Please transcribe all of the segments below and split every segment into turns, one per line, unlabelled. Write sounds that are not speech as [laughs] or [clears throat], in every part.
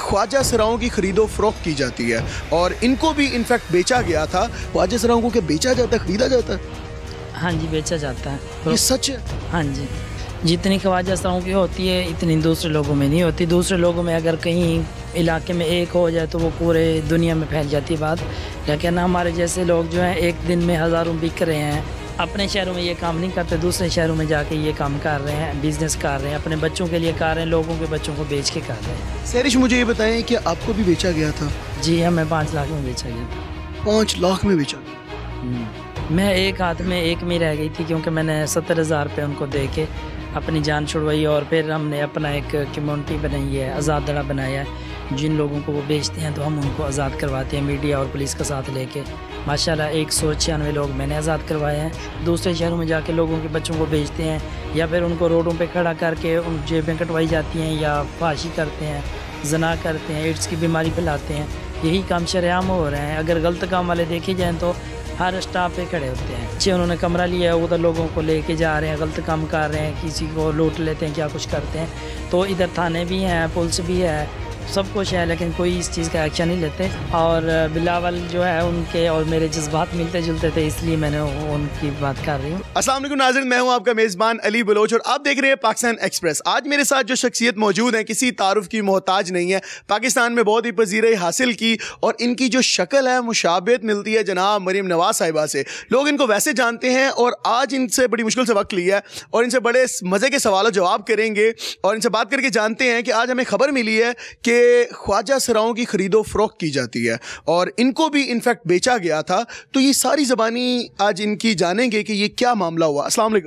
ख्वाजा सराओं की खरीदो फरोख की जाती है और इनको भी इनफैक्ट बेचा गया था ख्वाजा सराओं को क्या बेचा जाता है खरीदा जाता है
हाँ जी बेचा जाता है ये सच है हाँ जी जितनी ख्वाजा सराओं की होती है इतनी दूसरे लोगों में नहीं होती दूसरे लोगों में अगर कहीं इलाके में एक हो जाए तो वो पूरे दुनिया में फैल जाती है बात लेकिन हमारे जैसे लोग जो हैं एक दिन में हज़ारों बिक रहे हैं अपने शहरों में ये काम नहीं करते दूसरे शहरों में जाके ये काम कर रहे हैं बिजनेस कर रहे हैं अपने बच्चों के लिए कर रहे हैं लोगों के बच्चों को बेच के कर रहे हैं
सैरिश मुझे ये बताएं कि आपको भी बेचा गया था जी हमें हाँ, पाँच लाख में बेचा गया था पाँच लाख में बेचा गया हम्म।
मैं एक हाथ में एक में रह गई थी क्योंकि मैंने सत्तर हज़ार रुपये उनको दे के अपनी जान छुड़वाई और फिर हमने अपना एक कम्यूनिटी बनाई है आज़ाद दड़ा बनाया है जिन लोगों को वो बेचते हैं तो हम उनको आज़ाद करवाते हैं मीडिया और पुलिस का साथ लेके माशाल्लाह एक सौ छियानवे लोग मैंने आज़ाद करवाए हैं दूसरे शहरों में जाके लोगों के बच्चों को भेजते हैं या फिर उनको रोडों पे खड़ा करके उन जेबें कटवाई जाती हैं या फाशी करते हैं जना करते हैं एड्स की बीमारी फैलाते हैं यही काम शरेआम हो रहे हैं अगर गलत काम वाले देखे जाएँ तो हर स्टाफ पे खड़े होते हैं जी उन्होंने कमरा लिया है उधर लोगों को लेके जा रहे हैं गलत काम कर रहे हैं किसी को लूट लेते हैं क्या कुछ करते हैं तो इधर थाने भी हैं पुलिस भी है सब कुछ है लेकिन कोई इस चीज़ का एक्शन नहीं लेते और बिलावल जो है उनके और मेरे जज्बात मिलते जुलते थे इसलिए मैंने उनकी बात कर रही हूँ
असल नाजर मैं हूँ आपका मेज़बान अली बलोच और आप देख रहे हैं पाकिस्तान एक्सप्रेस आज मेरे साथ जो शख्सियत मौजूद है किसी तारुफ की मोहताज नहीं है पाकिस्तान में बहुत ही पजीर हासिल की और इनकी जो शक्ल है मुशाबियत मिलती है जनाब मरीम नवाज साहिबा से लोग इनको वैसे जानते हैं और आज इनसे बड़ी मुश्किल से वक्त लिया है और इनसे बड़े मज़े के सवाल जवाब करेंगे और इनसे बात करके जानते हैं कि आज हमें खबर मिली है कि कि ख्वाजा सराओं की ख़रीदो फरोख्त की जाती है और इनको भी इनफैक्ट बेचा गया था तो ये सारी ज़बानी आज इनकी जानेंगे कि ये क्या मामला हुआ अस्सलाम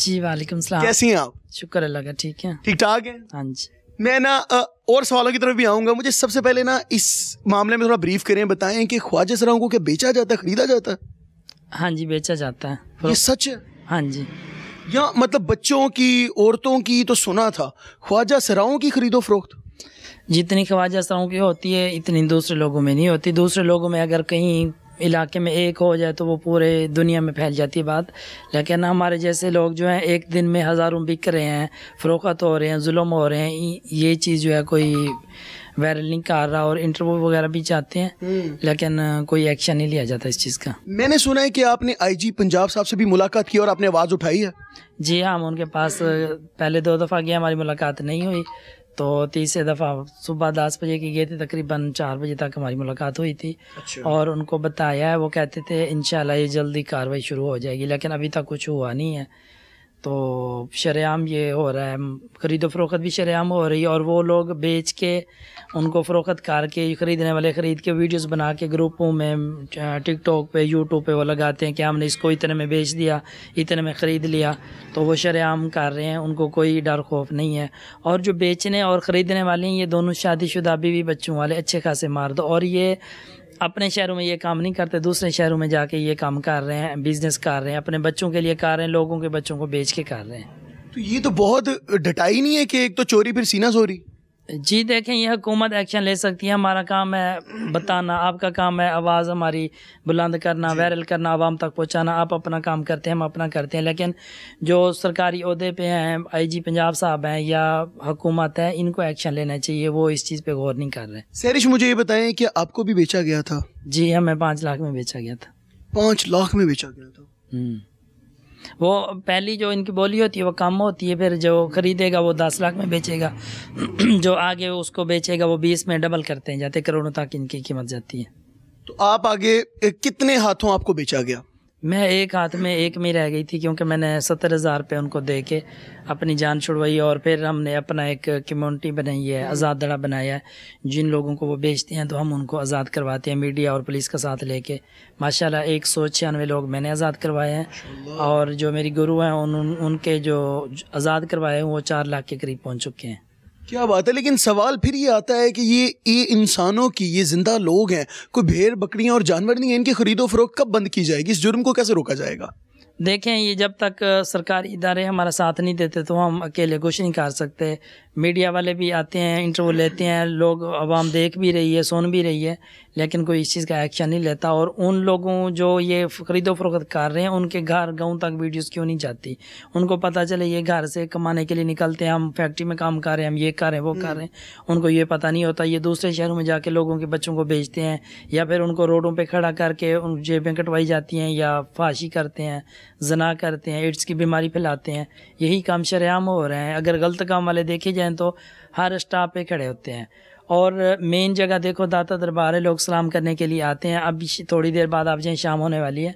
जी वालेकुम सलाम कैसी हैं आप
शुक्र अल्लाह का ठीक है ठीक ठाक है हाँ जी
मैं ना और सवालों की तरफ भी आऊँगा मुझे सबसे पहले ना इस मामले में थोड़ा ब्रीफ करें बताएं कि ख्वाजा सराओं को क्या बेचा जाता है ख़रीदा जाता है
हाँ जी बेचा जाता है ये
सच हाँ जी या मतलब बच्चों की औरतों की तो सुना था ख्वाजा सराओं की खरीदो फरोख्त जितनी
ख्वाजा सरों की होती है इतनी दूसरे लोगों में नहीं होती दूसरे लोगों में अगर कहीं इलाके में एक हो जाए तो वो पूरे दुनिया में फैल जाती है बात लेकिन हमारे जैसे लोग जो हैं एक दिन में हज़ारों बिक रहे हैं फ़रोखत हो रहे हैं जुल्म हो रहे हैं ये चीज़ जो है कोई वायरल नहीं कर रहा और इंटरव्यू वगैरह भी चाहते हैं हम्म। लेकिन कोई एक्शन नहीं लिया जाता इस चीज़ का
मैंने सुना है कि आपने आईजी पंजाब साहब से भी मुलाकात की और आपने आवाज़ उठाई है जी हाँ हम उनके
पास पहले दो दफ़ा गए हमारी मुलाकात नहीं हुई तो तीसरे दफ़ा सुबह दस बजे की गए थे तकरीबन चार बजे तक हमारी मुलाकात हुई थी अच्छा। और उनको बताया है वो कहते थे इन ये जल्दी कार्रवाई शुरू हो जाएगी लेकिन अभी तक कुछ हुआ नहीं है तो शरेआम ये हो रहा है ख़रीदो फरोख्त भी शरेआम हो रही है और वो लोग बेच के उनको फ़रोख्त करके के ख़रीदने वाले ख़रीद के वीडियोस बना के ग्रुपों में टिकटॉक पे यूट्यूब पे वो लगाते हैं कि हमने इसको इतने में बेच दिया इतने में ख़रीद लिया तो वो शरेआम कर रहे हैं उनको कोई डर खौफ नहीं है और जो बेचने और ख़रीदने वाले हैं ये दोनों शादीशुदा बीवी भी बच्चों वाले अच्छे खासे मार दो और ये अपने शहरों में ये काम नहीं करते दूसरे शहरों में जाके ये काम कर रहे हैं बिजनेस कर रहे हैं अपने बच्चों के लिए कर रहे हैं लोगों के बच्चों को बेच के कर रहे हैं
तो ये तो बहुत डटाई नहीं है कि एक तो चोरी फिर सीना चोरी जी देखें यह हुकूमत
एक्शन ले सकती है हमारा काम है बताना आपका काम है आवाज़ हमारी बुलंद करना वायरल करना आवाम तक पहुंचाना आप अपना काम करते हैं हम अपना करते हैं लेकिन जो सरकारी अहदे पे हैं आईजी पंजाब साहब हैं या हुकूमत है इनको एक्शन लेना चाहिए वो इस चीज़ पे गौर नहीं कर रहे
सैरिश मुझे ये बताएं कि आपको भी बेचा गया था जी हमें हाँ, पाँच लाख में बेचा गया था पाँच लाख में बेचा गया था हम्म।
वो पहली जो इनकी बोली होती है वो कम होती है फिर जो ख़रीदेगा वो दस लाख में बेचेगा [clears throat] जो आगे उसको बेचेगा वो बीस में डबल करते हैं जाते करोड़ों तक इनकी कीमत जाती है
तो आप आगे कितने हाथों आपको बेचा गया
मैं एक हाथ में एक में रह गई थी क्योंकि मैंने सत्तर हज़ार रुपये उनको दे के अपनी जान छुड़वाई और फिर हमने अपना एक कम्युनिटी बनाई है हम्म। आज़ाद दड़ा बनाया है जिन लोगों को वो बेचते हैं तो हम उनको आज़ाद करवाते हैं मीडिया और पुलिस का साथ लेके माशाल्लाह एक सौ छियानवे लोग मैंने आज़ाद करवाए हैं और जो मेरी गुरु हैं उन, उनके जो आज़ाद करवाए हैं वो चार लाख के करीब पहुँच चुके हैं
क्या बात है लेकिन सवाल फिर ये आता है कि ये ये इंसानों की ये जिंदा लोग हैं कोई भेड़ बकरियां और जानवर नहीं है इनकी खरीदो फरोख कब बंद की जाएगी इस जुर्म को कैसे रोका जाएगा
देखें ये जब तक सरकारी इदारे हमारा साथ नहीं देते तो हम अकेले कुछ नहीं कर सकते मीडिया वाले भी आते हैं इंटरव्यू लेते हैं लोग आवाम देख भी रही है सुन भी रही है लेकिन कोई इस चीज़ का एक्शन नहीं लेता और उन लोगों जो ये खरीदो फरोख्त कर रहे हैं उनके घर गाँव तक वीडियोस क्यों नहीं जाती उनको पता चले ये घर से कमाने के लिए निकलते हैं हम फैक्ट्री में काम कर रहे हैं हम ये कर रहे हैं वो कर हम्म। रहे हैं उनको ये पता नहीं होता ये दूसरे शहरों में जाके लोगों के बच्चों को भेजते हैं या फिर उनको रोडों पर खड़ा करके उन जेबें कटवाई जाती हैं या फांसी करते हैं जना करते हैं एड्स की बीमारी फैलाते हैं यही काम शरेआम हो रहे हैं अगर गलत काम वाले देखे जाएँ तो हर स्टाफ पे खड़े होते हैं और मेन जगह देखो दाता दरबार है लोग सलाम करने के लिए आते हैं अब थोड़ी देर बाद आप जाएँ शाम होने वाली है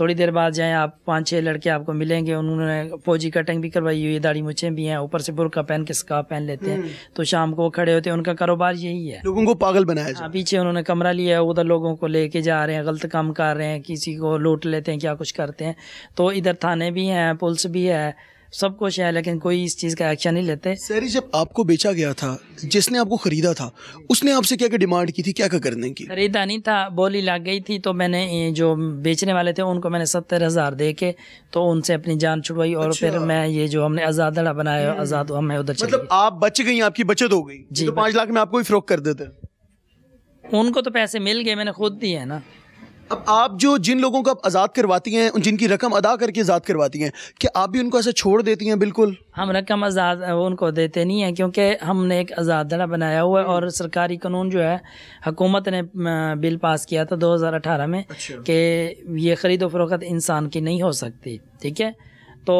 थोड़ी देर बाद जाएँ आप पाँच छः लड़के आपको मिलेंगे उन्होंने फौजी कटिंग भी करवाई हुई है दाढ़ी मुछे भी हैं ऊपर से बुरका पहन के स्काफ पहन लेते हैं हम्म। तो शाम को वो खड़े होते हैं उनका कारोबार यही है लोगों को पागल बनाया जाए हाँ, पीछे उन्होंने कमरा लिया है उधर लोगों को लेके जा रहे हैं गलत काम कर रहे हैं किसी को लूट लेते हैं क्या कुछ करते हैं तो इधर थाने भी हैं पुलिस भी है सब कुछ है
लेकिन कोई इस चीज़ का एक्शन नहीं लेते सर जब आपको बेचा गया था जिसने आपको ख़रीदा था उसने आपसे क्या क्या डिमांड की थी क्या क्या करने की
ख़रीदा नहीं था बोली लग गई थी तो मैंने जो बेचने वाले थे उनको मैंने सत्तर हज़ार दे के तो उनसे अपनी जान छुड़वाई और अच्छा। फिर मैं ये जो हमने
आज़ादड़ा बनाया हम्म। आज़ाद हमें उधर मतलब आप बच गई आपकी बचत हो गई जी तो पाँच लाख में आपको भी फरोख कर देते
उनको तो पैसे मिल गए मैंने खुद दिए ना
अब आप जो जिन लोगों को आप आज़ाद करवाती हैं जिनकी रकम अदा करके आज़ाद करवाती हैं क्या आप भी उनको ऐसे छोड़ देती हैं बिल्कुल
हम रकम आज़ाद उनको देते नहीं हैं क्योंकि हमने एक आज़ाद धड़ा बनाया हुआ है हम्म। और सरकारी कानून जो है हुकूमत ने बिल पास किया था 2018 में अच्छा। कि ये ख़रीद फरोख्त इंसान की नहीं हो सकती ठीक है तो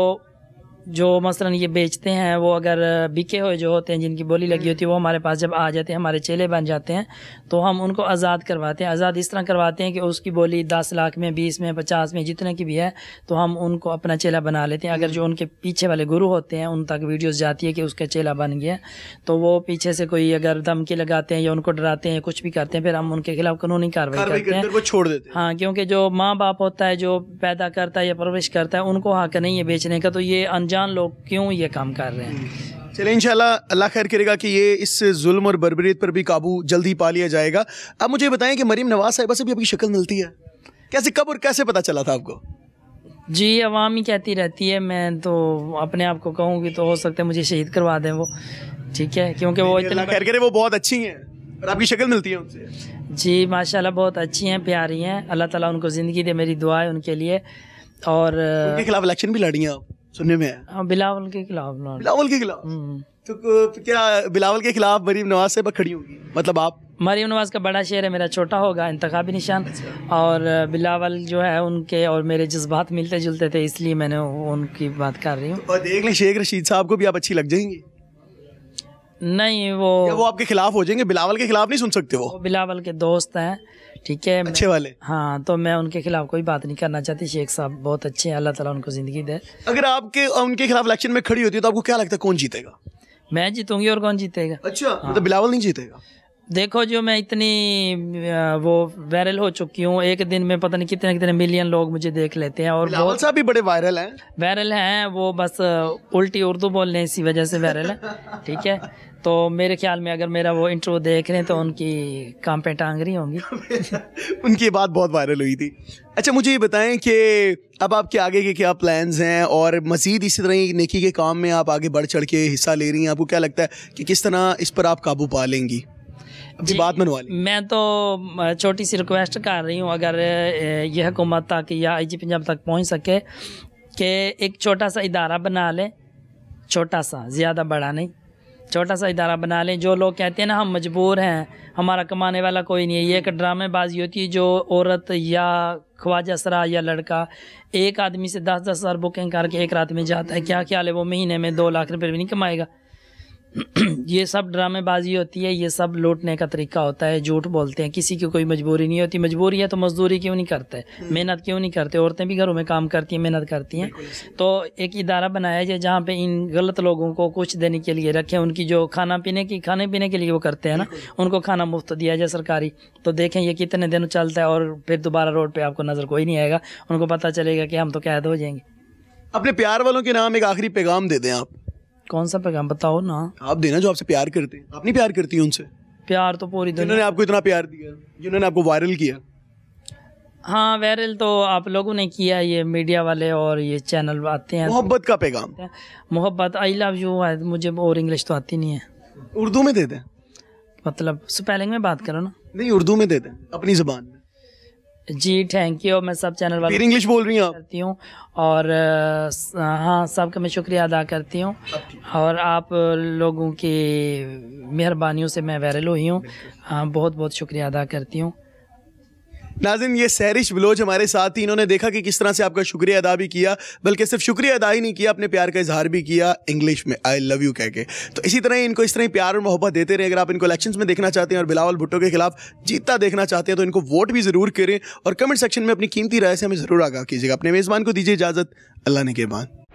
जो मसलन ये बेचते हैं वो अगर बिके हुए जो होते हैं जिनकी बोली लगी होती है वो हमारे पास जब आ जाते हैं हमारे चेले बन जाते हैं तो हम उनको आज़ाद करवाते हैं आज़ाद इस तरह करवाते हैं कि उसकी बोली दस लाख में बीस में पचास में जितने की भी है तो हम उनको अपना चेला बना लेते हैं अगर जो उनके पीछे वाले गुरु होते हैं उन तक वीडियोज़ जाती है कि उसका चेला बन गया तो वो पीछे से कोई अगर धमकी लगाते हैं या उनको डराते हैं कुछ भी करते हैं फिर हम उनके खिलाफ कानूनी कार्रवाई करते हैं छोड़ देते हैं हाँ क्योंकि जो माँ बाप होता है जो पैदा करता है या परवरिश करता है उनको हक नहीं है बेचने का तो ये अनजान अनजान लोग क्यों ये काम कर रहे हैं
चले इंशाल्लाह अल्लाह खैर करेगा कि ये इस जुल्म और बरबरीत पर भी काबू जल्दी पा लिया जाएगा अब मुझे बताएं कि मरीम नवाज साहिबा से भी आपकी शक्ल मिलती है कैसे कब और कैसे पता चला था आपको
जी अवाम ही कहती रहती है मैं तो अपने आप को कहूँगी तो हो सकता है मुझे शहीद करवा दें वो ठीक है क्योंकि वो इतना खैर करे
वो बहुत अच्छी हैं और आपकी शक्ल मिलती है उनसे
जी माशाल्लाह बहुत अच्छी हैं प्यारी हैं अल्लाह ताला उनको ज़िंदगी दे मेरी दुआ है उनके लिए और उनके खिलाफ
इलेक्शन भी लड़ी हैं आप सुनने में हाँ बिलावल के खिलाफ बिलावल के खिलाफ हम्म। तो क्या बिलावल के खिलाफ मरीम नवाज से खड़ी होगी मतलब आप
मरीम नवाज का बड़ा शेर है मेरा छोटा होगा इंतबी निशान अच्छा। और बिलावल जो है उनके और मेरे जज्बात मिलते जुलते थे इसलिए मैंने उनकी बात कर रही हूँ
तो देख लें शेख रशीद साहब को भी आप अच्छी लग जाएंगी नहीं वो वो आपके खिलाफ हो जाएंगे बिलावल के खिलाफ नहीं सुन सकते हो
बिलावल के दोस्त हैं ठीक है अच्छे वाले हाँ तो मैं उनके खिलाफ कोई बात नहीं करना चाहती शेख साहब बहुत अच्छे हैं अल्लाह ताला उनको ज़िंदगी दे
अगर आपके उनके खिलाफ इलेक्शन में खड़ी होती है तो आपको क्या लगता है कौन जीतेगा मैं जीतूंगी और कौन जीतेगा अच्छा हाँ। मतलब बिलावल नहीं जीतेगा
देखो जो मैं इतनी वो वायरल हो चुकी हूँ एक दिन में पता नहीं कितने कितने मिलियन लोग मुझे देख लेते हैं और बहुत सा
भी बड़े वायरल हैं
वायरल हैं वो बस उल्टी उर्दू बोलने इसी वजह से वायरल है ठीक है तो मेरे ख्याल में अगर मेरा वो इंटरव्यू देख रहे हैं तो उनकी काम पे टांग रही होंगी
[laughs] उनकी बात बहुत वायरल हुई थी अच्छा मुझे ये बताएं कि अब आपके आगे के क्या प्लान्स हैं और मज़ीद इसी तरह नेकी के काम में आप आगे बढ़ चढ़ के हिस्सा ले रही हैं आपको क्या लगता है कि किस तरह इस पर आप काबू पा लेंगी अभी बात मनवा ली
मैं तो छोटी सी रिक्वेस्ट कर रही हूँ अगर ये हुकूमत तक या आई जी पंजाब तक पहुँच सके कि एक छोटा सा इदारा बना लें छोटा सा ज़्यादा बड़ा नहीं छोटा सा इदारा बना लें जो लोग कहते हैं ना हम मजबूर हैं हमारा कमाने वाला कोई नहीं है ये एक ड्रामेबाजी होती है जो औरत या ख्वाजा सरा या लड़का एक आदमी से दस दस हज़ार बुकिंग करके एक रात में जाता है क्या ख्याल है वो महीने में दो लाख रुपये भी नहीं कमाएगा [clears throat] ये सब ड्रामेबाजी होती है ये सब लूटने का तरीका होता है झूठ बोलते हैं किसी की कोई मजबूरी नहीं होती मजबूरी है तो मजदूरी क्यों नहीं करते हम्म। मेहनत क्यों नहीं करते औरतें भी घरों में काम करती हैं मेहनत करती हैं तो एक इदारा बनाया जाए जहाँ पे इन गलत लोगों को कुछ देने के लिए रखें उनकी जो खाना पीने की खाने पीने के लिए वो करते हैं ना उनको खाना मुफ्त दिया जाए सरकारी तो देखें ये कितने दिन चलता है और फिर दोबारा रोड पर आपको नज़र कोई नहीं आएगा उनको पता चलेगा कि हम तो कैद हो जाएंगे
अपने प्यार वालों के नाम एक आखिरी पैगाम दे दें आप
कौन सा पैगाम बताओ ना
आप देना जो आपसे प्यार करते हैं आप नहीं प्यार करती उनसे प्यार तो पूरी दुनिया आपको इतना प्यार दिया जिन्होंने आपको वायरल किया
हाँ वायरल तो आप लोगों ने किया ये मीडिया वाले और ये चैनल आते हैं मोहब्बत का पैगाम मोहब्बत आई लव यू मुझे और इंग्लिश तो आती नहीं है उर्दू में दे दें मतलब
स्पेलिंग में बात करो ना नहीं उर्दू में दे दें अपनी जबान में
जी थैंक यू मैं सब चैनल वाले इंग्लिश बोल रही करती हूँ और हाँ, हाँ सबका मैं शुक्रिया अदा करती हूँ और आप लोगों की मेहरबानियों से मैं वायरल हुई हूँ हाँ, बहुत बहुत शुक्रिया अदा करती हूँ
नाजिन ये सहरिश बलोच हमारे साथ ही इन्होंने देखा कि किस तरह से आपका शुक्रिया अदा भी किया बल्कि सिर्फ शुक्रिया अदा ही नहीं किया अपने प्यार का इजहार भी किया इंग्लिश में आई लव यू कह के तो इसी तरह इनको इस तरह ही प्यार और मोहब्बत देते रहे अगर आप इनको इलेक्शन में देखना चाहते हैं और बिलावल भुट्टो के खिलाफ जीतता देखना चाहते हैं तो इनको वोट भी ज़रूर करें और कमेंट सेक्शन में अपनी कीमती राय से हमें ज़रूर आगा कीजिएगा अपने मेज़बान को दीजिए इजाज़त अल्लाह ने के बाद